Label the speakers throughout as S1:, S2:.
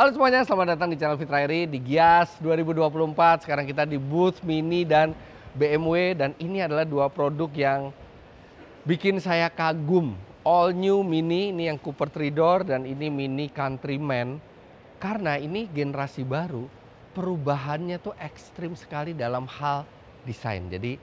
S1: Halo semuanya, selamat datang di channel Fitrairi di Gias 2024. Sekarang kita di booth Mini dan BMW dan ini adalah dua produk yang bikin saya kagum. All new Mini, ini yang Cooper 3 door dan ini Mini Countryman. Karena ini generasi baru, perubahannya tuh ekstrim sekali dalam hal desain. Jadi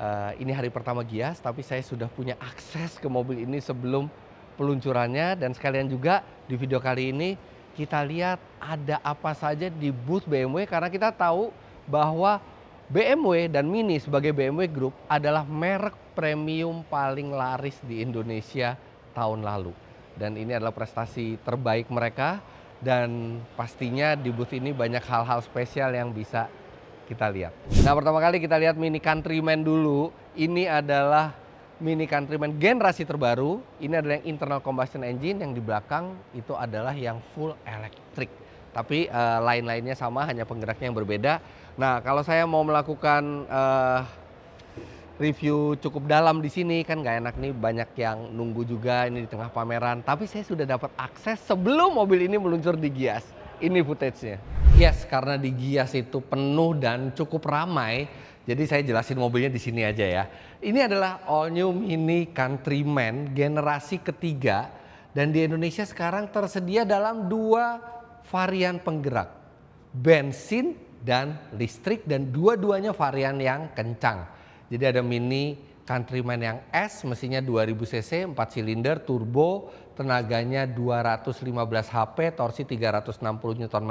S1: uh, ini hari pertama Gias tapi saya sudah punya akses ke mobil ini sebelum peluncurannya dan sekalian juga di video kali ini kita lihat ada apa saja di booth BMW karena kita tahu bahwa BMW dan Mini sebagai BMW Group adalah merek premium paling laris di Indonesia tahun lalu. Dan ini adalah prestasi terbaik mereka dan pastinya di booth ini banyak hal-hal spesial yang bisa kita lihat. Nah pertama kali kita lihat Mini Countryman dulu. Ini adalah Mini Countryman generasi terbaru ini adalah yang internal combustion engine yang di belakang itu adalah yang full elektrik. Tapi uh, lain-lainnya sama, hanya penggeraknya yang berbeda. Nah, kalau saya mau melakukan uh, review cukup dalam di sini kan nggak enak nih banyak yang nunggu juga ini di tengah pameran tapi saya sudah dapat akses sebelum mobil ini meluncur di Gias ini footage-nya yes karena di Gias itu penuh dan cukup ramai jadi saya jelasin mobilnya di sini aja ya. Ini adalah all new Mini Countryman generasi ketiga dan di Indonesia sekarang tersedia dalam dua varian penggerak. Bensin dan listrik dan dua-duanya varian yang kencang. Jadi ada Mini Countryman yang S mesinnya 2000 cc 4 silinder turbo tenaganya 215 HP torsi 360 Nm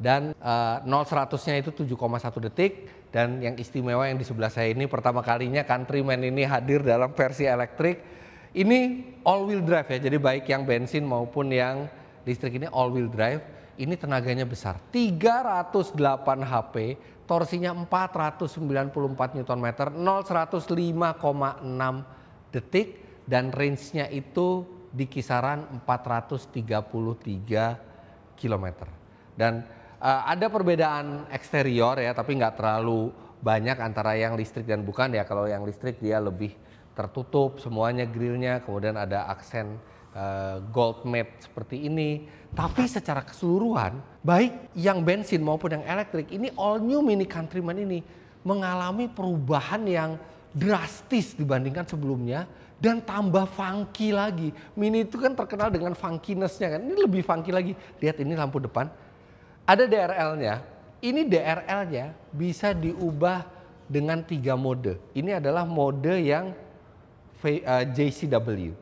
S1: dan uh, 0 100-nya itu 7,1 detik dan yang istimewa yang di sebelah saya ini pertama kalinya Countryman ini hadir dalam versi elektrik. Ini all wheel drive ya. Jadi baik yang bensin maupun yang listrik ini all wheel drive. Ini tenaganya besar. 308 HP, torsinya 494 Nm, 0 105,6 detik dan range-nya itu di kisaran 433 km. Dan Eh, ada perbedaan eksterior ya, tapi nggak terlalu banyak antara yang listrik dan bukan ya. Kalau yang listrik dia lebih tertutup semuanya grillnya, kemudian ada aksen uh, gold matte seperti ini. Tapi secara keseluruhan, baik yang bensin maupun yang elektrik, ini all new Mini Countryman ini mengalami perubahan yang drastis dibandingkan sebelumnya dan tambah funky lagi. Mini itu kan terkenal dengan funkinessnya kan, ini lebih funky lagi. Lihat ini lampu depan, ada DRL-nya. Ini DRL-nya bisa diubah dengan tiga mode. Ini adalah mode yang eh, JCW.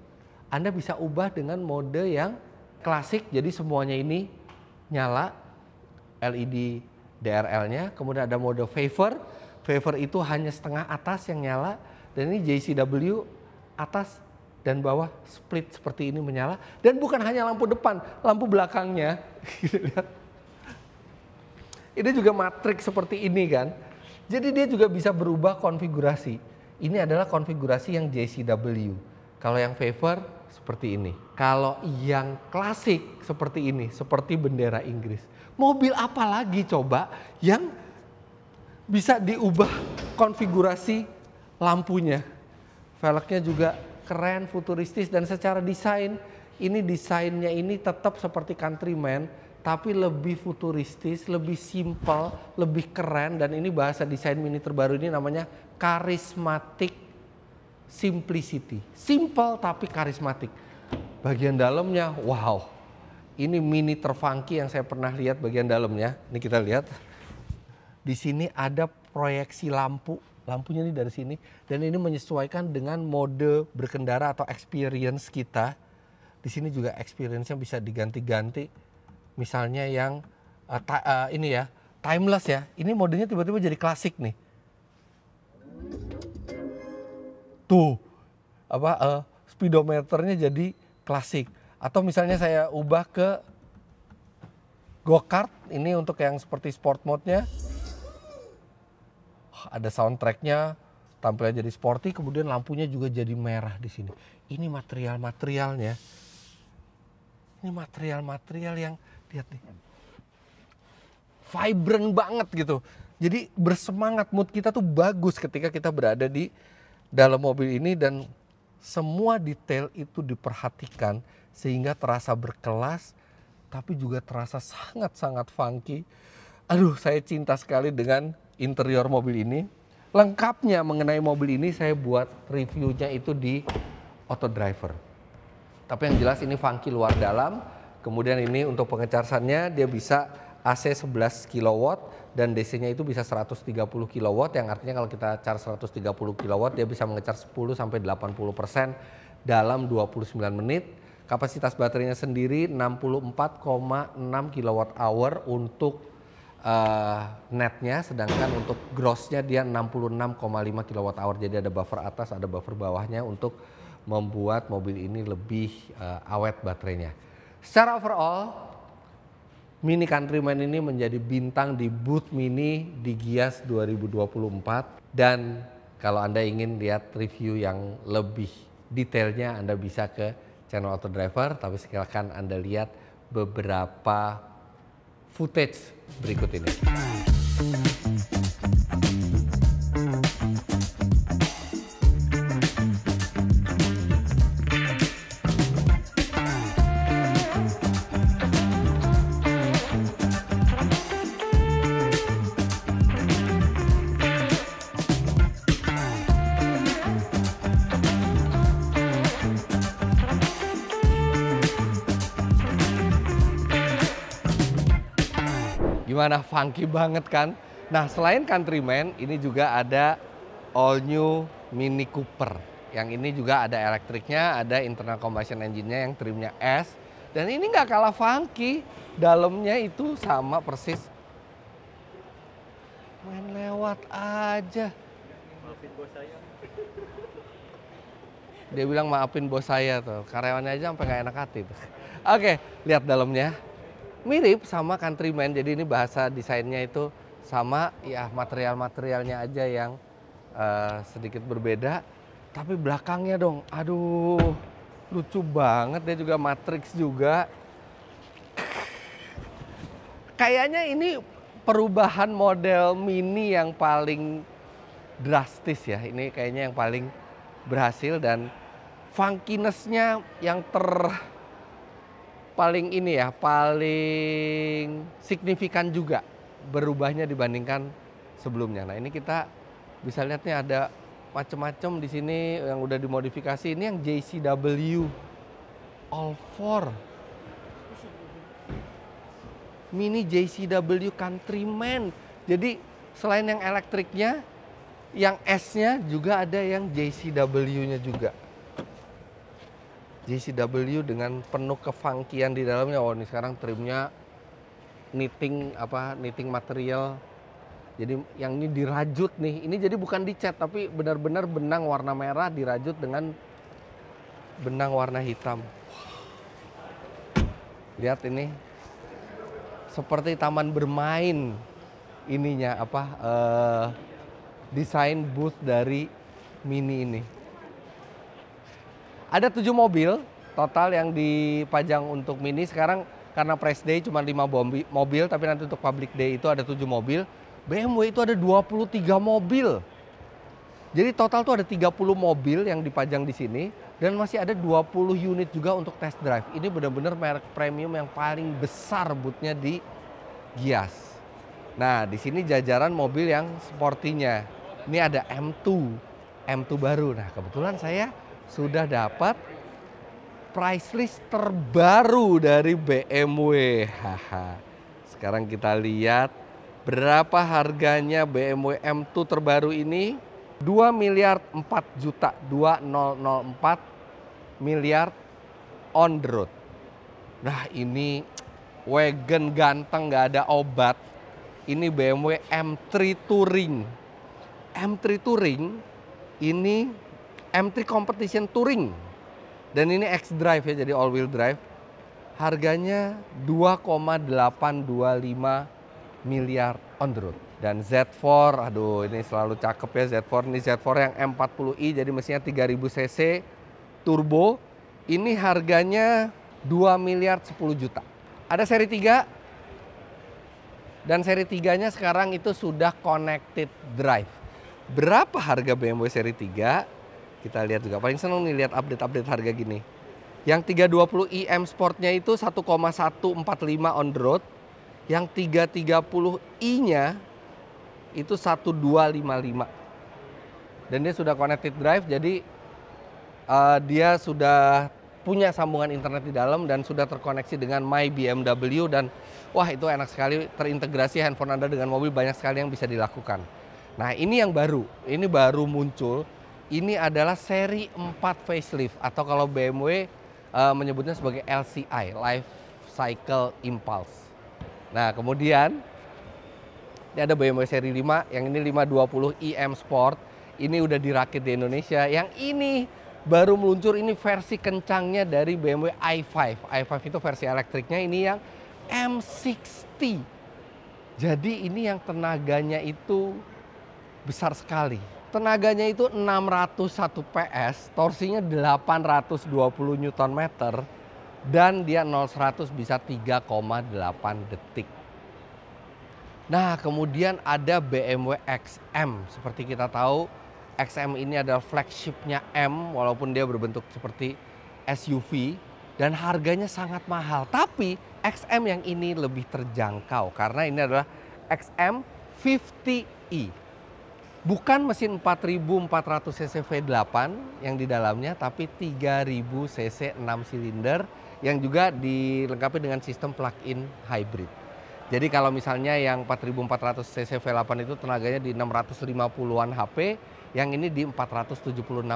S1: Anda bisa ubah dengan mode yang klasik, jadi semuanya ini nyala LED DRL-nya. Kemudian ada mode favor. Favor itu hanya setengah atas yang nyala. Dan ini JCW atas dan bawah split seperti ini menyala. Dan bukan hanya lampu depan, lampu belakangnya. Gitu, ini juga matrik seperti ini kan. Jadi dia juga bisa berubah konfigurasi. Ini adalah konfigurasi yang JCW. Kalau yang favor seperti ini. Kalau yang klasik seperti ini, seperti bendera Inggris. Mobil apa lagi coba yang bisa diubah konfigurasi lampunya. Velgnya juga keren, futuristis dan secara desain ini desainnya ini tetap seperti countryman tapi lebih futuristis, lebih simple, lebih keren dan ini bahasa desain mini terbaru ini namanya karismatik simplicity. Simple tapi karismatik. Bagian dalamnya wow. Ini mini terfunky yang saya pernah lihat bagian dalamnya. Ini kita lihat. Di sini ada proyeksi lampu. Lampunya ini dari sini dan ini menyesuaikan dengan mode berkendara atau experience kita. Di sini juga experience-nya bisa diganti-ganti misalnya yang uh, uh, ini ya timeless ya. Ini modenya tiba-tiba jadi klasik nih. Tuh apa uh, speedometernya jadi klasik. Atau misalnya saya ubah ke go-kart. Ini untuk yang seperti sport mode-nya. Ada soundtracknya tracknya tampilnya jadi sporty, kemudian lampunya juga jadi merah di sini. Ini material-materialnya. Ini material-material yang lihat nih vibrant banget gitu jadi bersemangat mood kita tuh bagus ketika kita berada di dalam mobil ini dan semua detail itu diperhatikan sehingga terasa berkelas tapi juga terasa sangat-sangat funky aduh saya cinta sekali dengan interior mobil ini lengkapnya mengenai mobil ini saya buat reviewnya itu di Auto Driver. Tapi yang jelas ini funky luar dalam, Kemudian ini untuk pengecasannya dia bisa AC 11 kW dan DC-nya itu bisa 130 kW yang artinya kalau kita charge 130 kW dia bisa mengecas 10 sampai 80% dalam 29 menit. Kapasitas baterainya sendiri 64,6 kWh untuk uh, netnya sedangkan untuk grossnya dia 66,5 kWh jadi ada buffer atas ada buffer bawahnya untuk membuat mobil ini lebih uh, awet baterainya. Secara overall, Mini Countryman ini menjadi bintang di booth Mini di Gias 2024 dan kalau Anda ingin lihat review yang lebih detailnya Anda bisa ke channel Auto Driver tapi silakan Anda lihat beberapa footage berikut ini. gimana funky banget kan. Nah selain Countryman ini juga ada all new Mini Cooper. Yang ini juga ada elektriknya, ada internal combustion engine-nya yang trimnya S. Dan ini nggak kalah funky, dalamnya itu sama persis. Main lewat aja. Maafin bos saya. Dia bilang maafin bos saya tuh, karyawannya aja sampai nggak enak hati tuh. Oke, lihat dalamnya mirip sama countryman jadi ini bahasa desainnya itu sama ya material-materialnya aja yang uh, sedikit berbeda tapi belakangnya dong aduh lucu banget dia juga matrix juga kayaknya ini perubahan model mini yang paling drastis ya ini kayaknya yang paling berhasil dan funkinessnya yang ter paling ini ya, paling signifikan juga berubahnya dibandingkan sebelumnya. Nah ini kita bisa lihat nih ada macam-macam di sini yang udah dimodifikasi. Ini yang JCW All Four, Mini JCW Countryman. Jadi selain yang elektriknya, yang S-nya juga ada yang JCW-nya juga. JCW dengan penuh kefangkian di dalamnya. Oh, ini sekarang trimnya knitting apa knitting material. Jadi yang ini dirajut nih. Ini jadi bukan dicat tapi benar-benar benang warna merah dirajut dengan benang warna hitam. Lihat ini. Seperti taman bermain ininya apa uh, desain booth dari mini ini. Ada tujuh mobil total yang dipajang untuk Mini. Sekarang karena press day cuma lima mobil, tapi nanti untuk public day itu ada tujuh mobil. BMW itu ada 23 mobil. Jadi total tuh ada 30 mobil yang dipajang di sini dan masih ada 20 unit juga untuk test drive. Ini benar-benar merek premium yang paling besar bootnya di Gias. Nah, di sini jajaran mobil yang sportinya. Ini ada M2, M2 baru. Nah, kebetulan saya sudah dapat price list terbaru dari BMW. Haha. Sekarang kita lihat berapa harganya BMW M2 terbaru ini? 2 miliar 4 juta 2004 miliar on the road. Nah ini wagon ganteng nggak ada obat. Ini BMW M3 Touring. M3 Touring ini M3 Competition Touring dan ini X Drive ya jadi all wheel drive harganya 2,825 miliar on the road dan Z4 aduh ini selalu cakep ya Z4 ini Z4 yang M40i jadi mesinnya 3000 cc turbo ini harganya 2 miliar 10 juta ada seri 3 dan seri 3 nya sekarang itu sudah connected drive berapa harga BMW seri 3 kita lihat juga. Paling seneng nih lihat update-update harga gini. Yang 320 IM Sportnya itu 1,145 on the road. Yang 330 i-nya itu 1255. Dan dia sudah connected drive jadi uh, dia sudah punya sambungan internet di dalam dan sudah terkoneksi dengan My BMW dan wah itu enak sekali terintegrasi handphone Anda dengan mobil banyak sekali yang bisa dilakukan. Nah, ini yang baru. Ini baru muncul ini adalah seri 4 facelift atau kalau BMW uh, eh, menyebutnya sebagai LCI, Life Cycle Impulse. Nah, kemudian ini ada BMW seri 5, yang ini 520 IM e Sport. Ini udah dirakit di Indonesia. Yang ini baru meluncur ini versi kencangnya dari BMW i5. i5 itu versi elektriknya ini yang M60. Jadi ini yang tenaganya itu besar sekali Tenaganya itu 601 PS, torsinya 820 Nm, dan dia 0 100 bisa 3,8 detik. Nah, kemudian ada BMW XM. Seperti kita tahu, XM ini adalah flagshipnya M walaupun dia berbentuk seperti SUV dan harganya sangat mahal. Tapi XM yang ini lebih terjangkau karena ini adalah XM 50 i bukan mesin 4400 cc V8 yang di dalamnya tapi 3000 cc 6 silinder yang juga dilengkapi dengan sistem plug-in hybrid. Jadi kalau misalnya yang 4400 cc V8 itu tenaganya di 650-an HP, yang ini di 476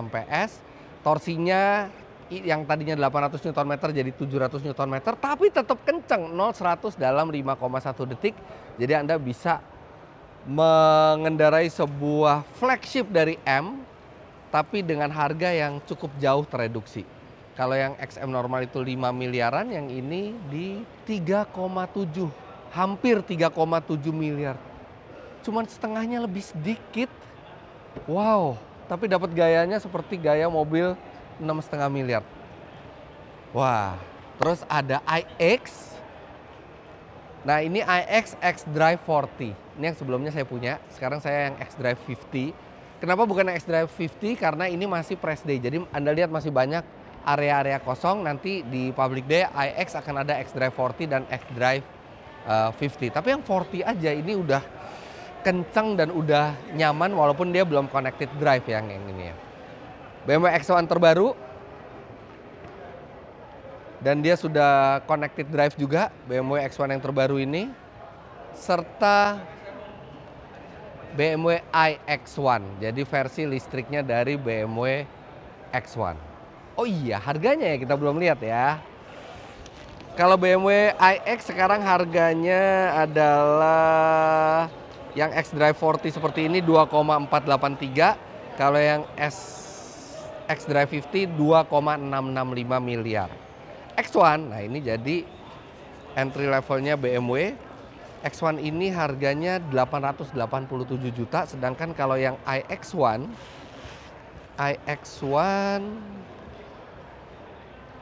S1: PS, torsinya yang tadinya 800 Nm jadi 700 Nm, tapi tetap kenceng 0 100 dalam 5,1 detik. Jadi Anda bisa mengendarai sebuah flagship dari M tapi dengan harga yang cukup jauh tereduksi. Kalau yang XM normal itu 5 miliaran, yang ini di 3,7, hampir 3,7 miliar. Cuman setengahnya lebih sedikit. Wow, tapi dapat gayanya seperti gaya mobil 6,5 miliar. Wah, terus ada iX Nah ini iX X Drive 40. Ini yang sebelumnya saya punya. Sekarang saya yang X Drive 50. Kenapa bukan X Drive 50? Karena ini masih press day. Jadi Anda lihat masih banyak area-area kosong. Nanti di public day iX akan ada X Drive 40 dan X Drive uh, eh, 50. Tapi yang 40 aja ini udah kencang dan udah nyaman walaupun dia belum connected drive yang yang ini ya. BMW X1 terbaru dan dia sudah connected drive juga BMW X1 yang terbaru ini serta BMW iX1 jadi versi listriknya dari BMW X1 oh iya harganya ya kita belum lihat ya kalau BMW iX sekarang harganya adalah yang X Drive 40 seperti ini 2,483 kalau yang S X Drive 50 2,665 miliar X1. Nah, ini jadi entry levelnya BMW. X1 ini harganya 887 juta, sedangkan kalau yang iX1 iX1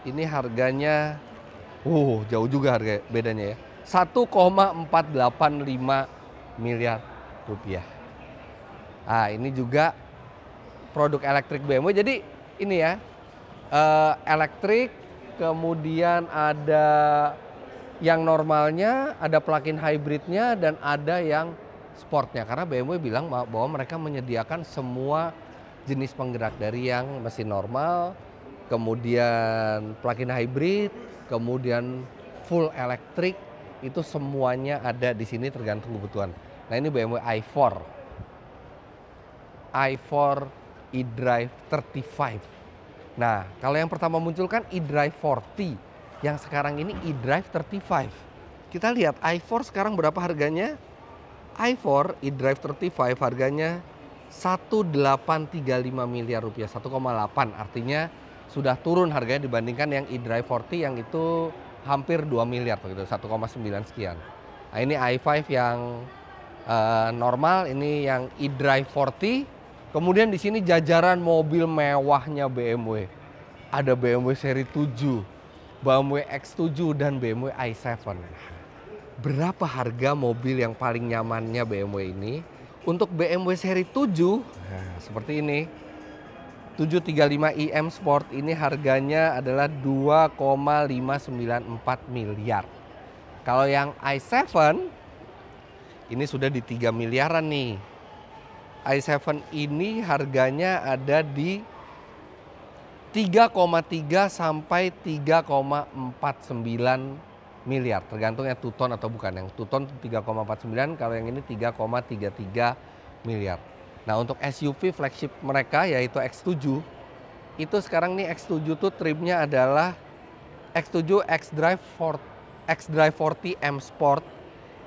S1: ini harganya uh jauh juga harga bedanya ya. 1,485 miliar rupiah. Ah, ini juga produk elektrik BMW. Jadi ini ya, uh, elektrik kemudian ada yang normalnya, ada plug-in hybridnya, dan ada yang sportnya. Karena BMW bilang bahwa mereka menyediakan semua jenis penggerak dari yang mesin normal, kemudian plug-in hybrid, kemudian full elektrik, itu semuanya ada di sini tergantung kebutuhan. Nah ini BMW i4, i4 e-drive 35 Nah, kalau yang pertama muncul kan e 40, yang sekarang ini e 35. Kita lihat i4 sekarang berapa harganya? i4 e 35 harganya 1835 miliar rupiah, 1,8 artinya sudah turun harganya dibandingkan yang e 40 yang itu hampir 2 miliar begitu, 1,9 sekian. Nah, ini i5 yang uh, normal, ini yang e 40 Kemudian di sini jajaran mobil mewahnya BMW. Ada BMW seri 7, BMW X7 dan BMW i7. Berapa harga mobil yang paling nyamannya BMW ini? Untuk BMW seri 7, nah, seperti ini. 735 IM Sport ini harganya adalah 2,594 miliar. Kalau yang i7 ini sudah di 3 miliaran nih i7 ini harganya ada di 3,3 sampai 3,49 miliar tergantung yang tuton atau bukan yang tuton 3,49 kalau yang ini 3,33 miliar nah untuk SUV flagship mereka yaitu X7 itu sekarang nih X7 tuh trimnya adalah X7 X Drive Ford X Drive 40 M Sport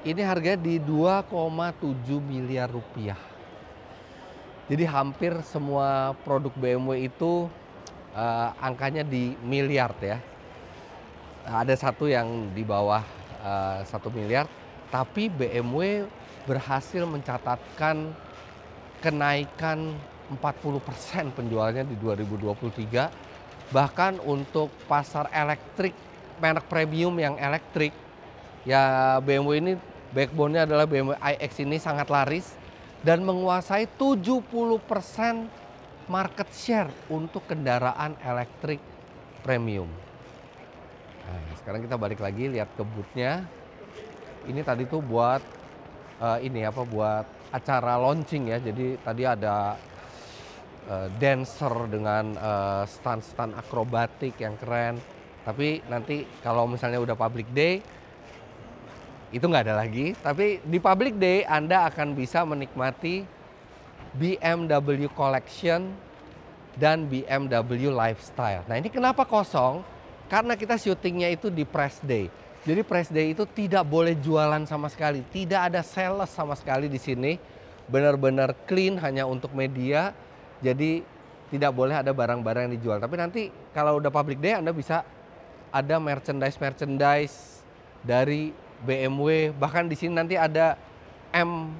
S1: ini harganya di 2,7 miliar rupiah jadi hampir semua produk BMW itu uh, angkanya di miliar ya. Ada satu yang di bawah eh, satu uh, miliar, tapi BMW berhasil mencatatkan kenaikan 40% penjualannya di 2023. Bahkan untuk pasar elektrik, merek premium yang elektrik, ya BMW ini backbone-nya adalah BMW iX ini sangat laris dan menguasai 70% market share untuk kendaraan elektrik premium. Nah, sekarang kita balik lagi lihat ke bootnya. Ini tadi tuh buat uh, ini apa buat acara launching ya. Jadi tadi ada uh, dancer dengan stand eh, stand-stand akrobatik yang keren. Tapi nanti kalau misalnya udah public day, itu nggak ada lagi. Tapi di public day Anda akan bisa menikmati BMW Collection dan BMW Lifestyle. Nah ini kenapa kosong? Karena kita syutingnya itu di press day. Jadi press day itu tidak boleh jualan sama sekali. Tidak ada sales sama sekali di sini. Benar-benar clean hanya untuk media. Jadi tidak boleh ada barang-barang yang dijual. Tapi nanti kalau udah public day Anda bisa ada merchandise-merchandise dari BMW, bahkan di sini nanti ada M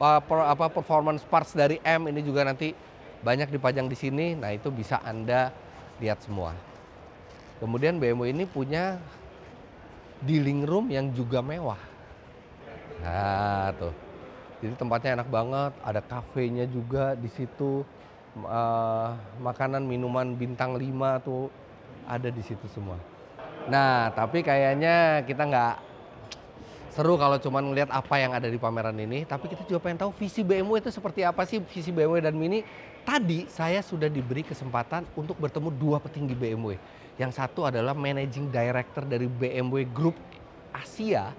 S1: per, apa performance parts dari M ini juga nanti banyak dipajang di sini. Nah, itu bisa Anda lihat semua. Kemudian BMW ini punya dealing room yang juga mewah. Nah, tuh. Jadi tempatnya enak banget, ada kafenya juga di situ. Uh, makanan minuman bintang 5 tuh ada di situ semua. Nah, tapi kayaknya kita nggak seru kalau cuma ngelihat apa yang ada di pameran ini, tapi kita juga pengen tahu visi BMW itu seperti apa sih visi BMW dan Mini. Tadi saya sudah diberi kesempatan untuk bertemu dua petinggi BMW. Yang satu adalah managing director dari BMW Group Asia,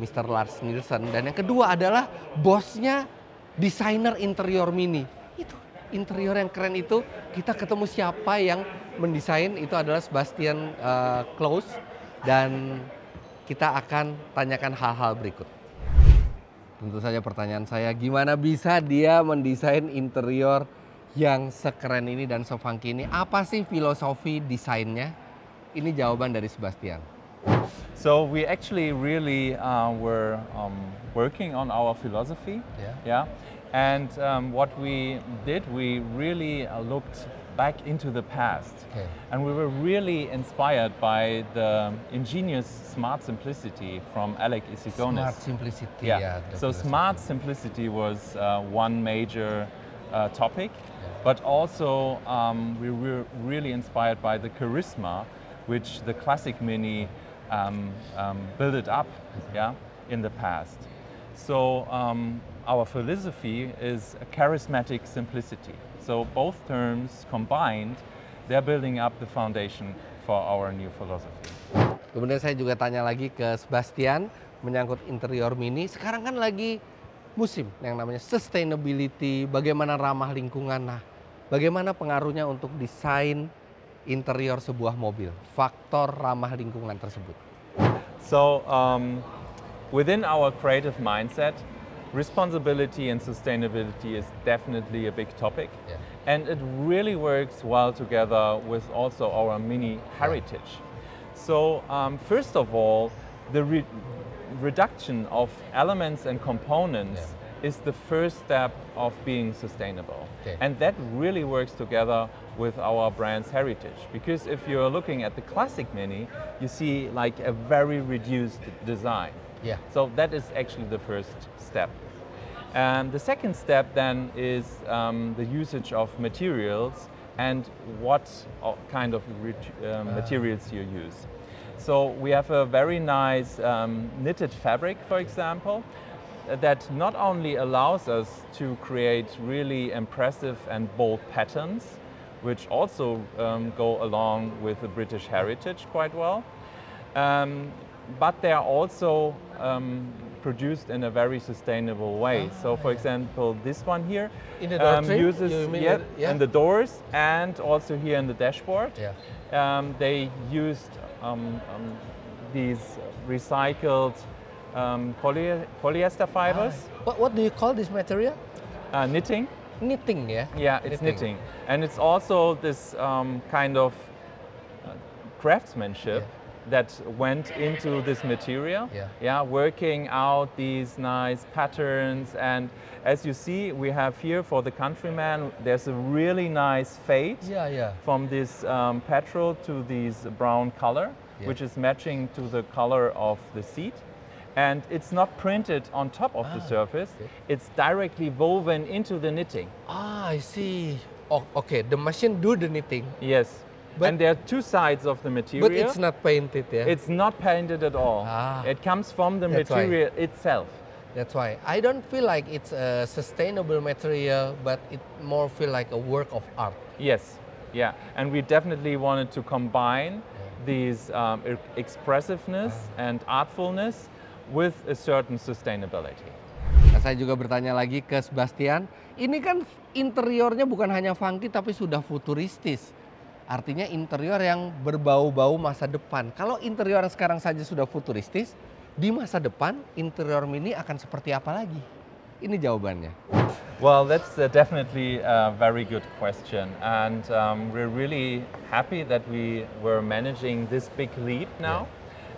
S1: Mr. Lars Nielsen, dan yang kedua adalah bosnya desainer interior Mini. Itu interior yang keren itu kita ketemu siapa yang mendesain itu adalah Sebastian uh, Close dan kita akan tanyakan hal-hal berikut. Tentu saja pertanyaan saya, gimana bisa dia mendesain interior yang sekeren ini dan sefunky ini? Apa sih filosofi desainnya? Ini jawaban dari Sebastian. So we actually really
S2: uh, were um, working on our philosophy, yeah, yeah? and um, what we did, we really uh, looked back into the past. Okay. And we were really inspired by the ingenious smart simplicity from Alec Isidonis. Smart simplicity, yeah. yeah so smart simplicity was uh, one major uh, topic, yeah. but also um, we were really inspired by the charisma which the classic Mini um, um, built up mm-hmm. yeah, in the past. So um, our philosophy is a charismatic simplicity. So both terms combined, they're building up the foundation for our new philosophy.
S1: Kemudian saya juga tanya lagi ke Sebastian menyangkut interior mini. Sekarang kan lagi musim yang namanya sustainability, bagaimana ramah lingkungan. Nah, bagaimana pengaruhnya untuk desain interior sebuah mobil, faktor ramah lingkungan tersebut?
S2: So, um, within our creative mindset, responsibility and sustainability is definitely a big topic. Yeah. And it really works well together with also our mini heritage. So um, first of all, the re reduction of elements and components yeah. is the first step of being sustainable. Okay. And that really works together with our brand's heritage. Because if you're looking at the classic Mini, you see like a very reduced design. Yeah. So that is actually the first step. And the second step then is um, the usage of materials and what uh, kind of uh, materials you use. So we have a very nice um, knitted fabric, for example, that not only allows us to create really impressive and bold patterns, which also um, go along with the British heritage quite well, um, but they are also um, produced in a very sustainable way. Oh, so, for yeah. example, this one here
S1: um, uses yep, yeah. in
S2: the doors and also here in the dashboard. Yeah. Um, they used um, um these recycled um, poly polyester fibers. Ah.
S1: What, what do you call this material? Uh, knitting. Knitting, yeah. Yeah, it's knitting, knitting.
S2: and it's also this um, kind of uh, craftsmanship that went into this material. Yeah. yeah, working out these nice patterns. And as you see, we have here for the countryman, there's a really nice fade yeah, yeah. from this um, petrol to this brown color, yeah. which is matching to the color of the seat and it's not printed on top of ah, the surface. Okay. It's directly woven into the knitting. Ah, I see. Oh, okay, the machine do the knitting. Yes. But and there are two sides of the material. But it's not painted, yeah? It's not painted at all. Ah, it comes from the material
S1: why. itself. That's why. I don't feel like it's a sustainable material, but it more feel like a work of art.
S2: Yes, yeah. And we definitely wanted to combine these um, expressiveness ah. and artfulness
S1: with a certain sustainability. Saya juga bertanya lagi ke Sebastian, ini kan interiornya bukan hanya funky tapi sudah futuristis. Artinya interior yang berbau-bau masa depan. Kalau interior yang sekarang saja sudah futuristis, di masa depan interior mini akan seperti apa lagi? Ini jawabannya.
S2: Well, that's uh, definitely a very good question, and um, we're really happy that we were managing this big leap now,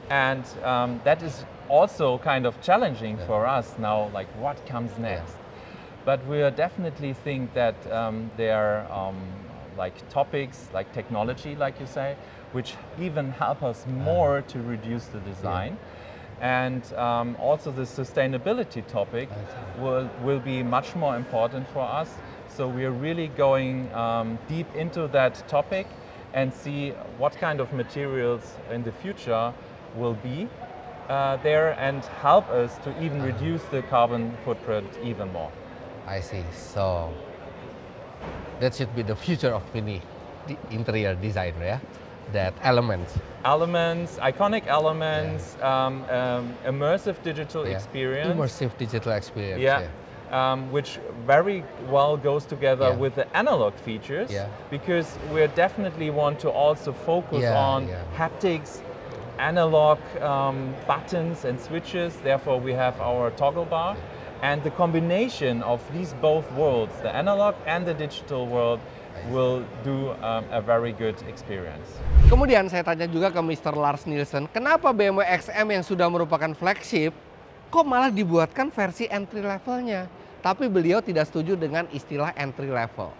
S2: yeah. and um, that is also kind of challenging yeah. for us now. Like, what comes next? Yeah. But we definitely think that um, there are um, like topics, like technology, like you say, which even help us more to reduce the design. Yeah and um, also the sustainability topic will, will be much more important for us. So we are really going um, deep into that topic and see what kind of materials in the future will be uh, there and help us to even uh-huh. reduce the carbon footprint even more.
S1: I see. So that should be the future of Mini interior design, yeah? That elements.
S2: Elements, iconic elements, yeah. um, um, immersive digital yeah. experience. Immersive
S1: digital experience, yeah.
S2: yeah. Um, which very well goes together with the analog features because we definitely want to also focus on haptics, analog um, buttons and switches. Therefore, we have our toggle bar. And the combination of these both worlds, the analog and the digital world, will do um, a very good experience.
S1: Kemudian saya tanya juga ke Mr. Lars Nielsen, kenapa BMW XM yang sudah merupakan flagship, kok malah dibuatkan versi entry levelnya? Tapi beliau tidak setuju dengan istilah entry level.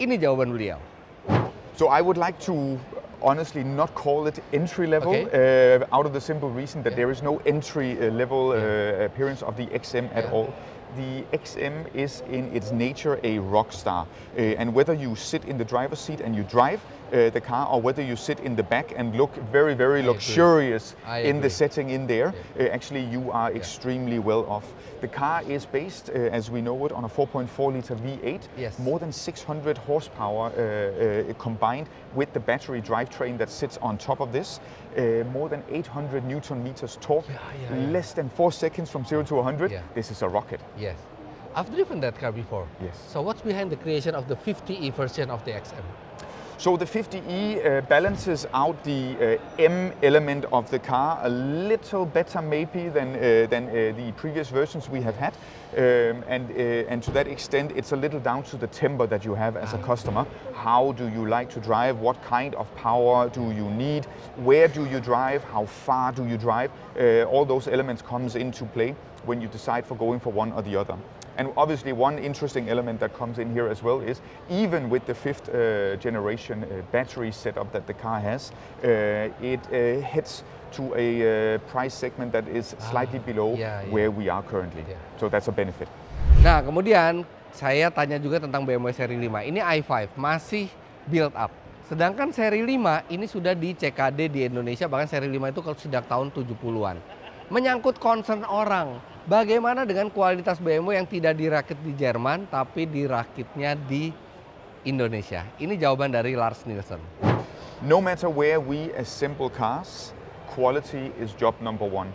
S1: Ini jawaban beliau.
S3: So I would like to honestly not call it entry level okay. uh, out of the simple reason that yeah. there is no entry uh, level yeah. Uh, appearance of the XM at all the XM is in its nature a rock star. Uh, and whether you sit in the driver's seat and you drive uh, the car or whether you sit in the back and look very, very I luxurious in the setting in there, yeah. uh, actually you are yeah. extremely well off. The car is based, uh, as we know it, on a 4.4 litre V8, yes. more than 600 horsepower uh, uh, combined with the battery drivetrain that sits on top of this uh, more than 800 newton meters torque, yeah, yeah, yeah. less than four seconds from zero to 100. This is a rocket.
S1: Yes. I've driven that car before. Yes. So what's behind the creation of the 50e version of the XM?
S3: So the 50E uh, balances out the uh, M element of the car a little better maybe than, uh, than uh, the previous versions we have had. Um, and, uh, and to that extent, it's a little down to the temper that you have as a ah. customer. How do you like to drive? What kind of power do you need? Where do you drive? How far do you drive? Uh, all those elements comes into play when you decide for going for one or the other. And obviously one interesting element that comes in here as well is even with the fifth uh, generation uh, battery setup that the car has, uh, it uh, heads to a uh, price segment that is ah, slightly
S1: ah, below yeah, yeah. where we are currently. Yeah. So that's a benefit. Nah kemudian saya tanya juga tentang BMW seri 5. Ini i5 masih build up. Sedangkan seri 5 ini sudah di CKD di Indonesia, bahkan seri 5 itu kalau sejak tahun 70-an. Menyangkut concern orang, Bagaimana dengan kualitas BMW yang tidak dirakit di Jerman tapi dirakitnya di Indonesia? Ini jawaban dari Lars Nielsen. No
S3: matter where we assemble cars, quality is job number one.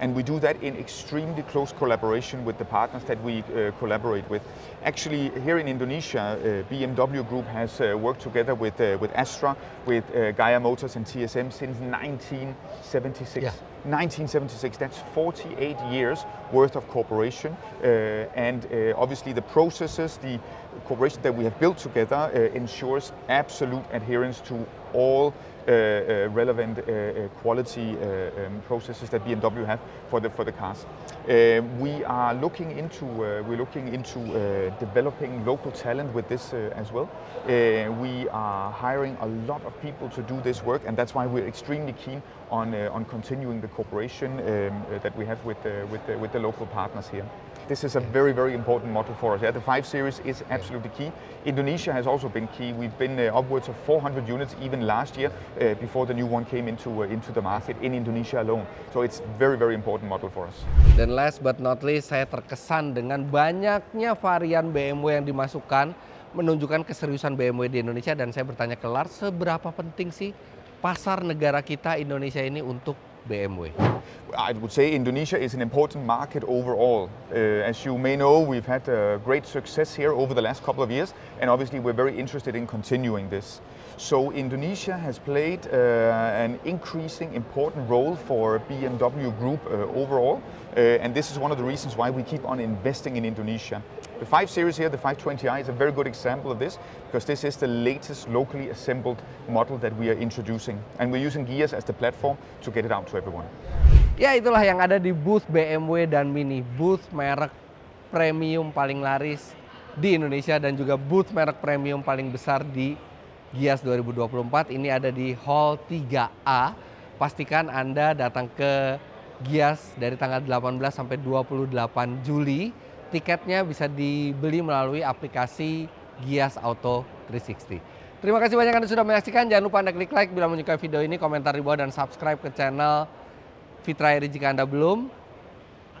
S3: And we do that in extremely close collaboration with the partners that we uh, collaborate with. Actually, here in Indonesia, uh, BMW Group has uh, worked together with, uh, with Astra, with uh, Gaia Motors and TSM since 1976. Yeah. 1976, that's 48 years worth of cooperation. Uh, and obviously the processes, the cooperation that we have built together ensures absolute adherence to all uh, uh relevant uh, uh, quality uh, um, processes that BMW have for the for the cars. Uh, we are looking into we're looking into developing local talent with this as well. we are hiring a lot of people to do this work, and that's why we're extremely keen on on continuing the cooperation um, that we have with with the, with the local partners here. This is a very very important model for us. Yeah, the five series is absolutely key. Indonesia has also been key. We've been upwards of 400 units even billion last year
S1: uh, before the new one came into, uh, into the market in Indonesia alone. So it's very, very important model for us. Dan last but not least, saya terkesan dengan banyaknya varian BMW yang dimasukkan menunjukkan keseriusan BMW di Indonesia dan saya bertanya ke Lars, seberapa penting sih pasar negara kita Indonesia ini untuk BMW?
S3: I would say Indonesia is an important market overall. Uh, as you may know, we've had a uh, great success here over the last couple of years, and obviously we're very interested in continuing this. So Indonesia has played uh, an increasing important role for BMW Group uh, overall, uh, and this is one of the reasons why we keep on investing in Indonesia. The 5 Series here, the 520i, is a very good example of this, because this is the latest locally assembled model that we are introducing, and we're using Gears as the platform to get it out to everyone.
S1: Ya itulah yang ada di booth BMW dan Mini, booth merek premium paling laris di Indonesia dan juga booth merek premium paling besar di Gias 2024 ini ada di Hall 3A. Pastikan Anda datang ke Gias dari tanggal 18 sampai 28 Juli. Tiketnya bisa dibeli melalui aplikasi Gias Auto 360. Terima kasih banyak Anda sudah menyaksikan. Jangan lupa Anda klik like bila menyukai video ini, komentar di bawah dan subscribe ke channel Fitra Eri jika Anda belum.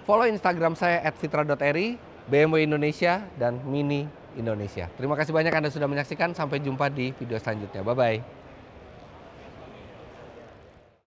S1: Follow Instagram saya at @fitra.eri, BMW Indonesia dan Mini Indonesia. Terima kasih banyak Anda sudah menyaksikan. Sampai jumpa di video selanjutnya. Bye-bye.